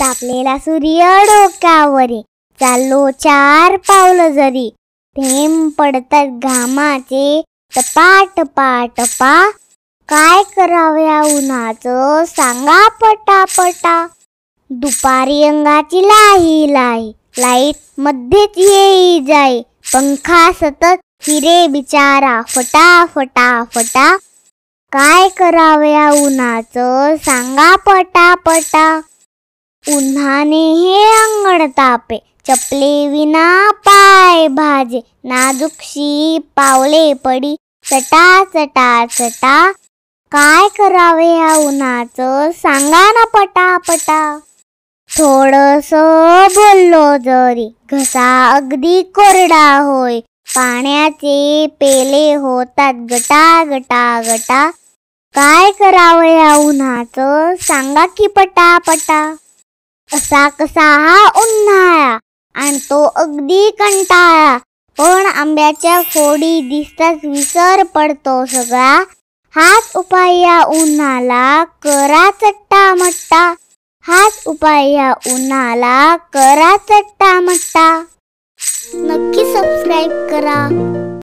तापलेला सूर्य डोक्यावरे चाललो चार पावलं जरी थेंब पडतात घामाचे टपा टपा टपा काय करावया उन्हाच सांगा पटा पटा दुपारी अंगाची लाही लाही लाईट मध्येच येई जाई पंखा सतत हिरे बिचारा फटा फटा फटा काय करावे या उन्हाचं सांगा पटापटा उन्हाने हे अंगण तापे चपले विना पाय भाजे नाजुकशी पावले पडी चटा चटा चटा काय करावे या उन्हाचं सांगा ना पटापटा थोडस बोललो जरी घसा अगदी कोरडा होय पाण्याचे पेले होतात गटा गटा गटा काय करावं या उन्हाच सांगा की पटा पटा असा कसा हा उन्हाळा आणि तो अगदी कंटाळा पण आंब्याच्या फोडी दिसताच विसर पडतो सगळा हाच उपाय या उन्हाला करा चट्टा मट्टा हाच उपाय या उन्हाला करा चट्टा मट्टा नक्की सबस्क्राईब करा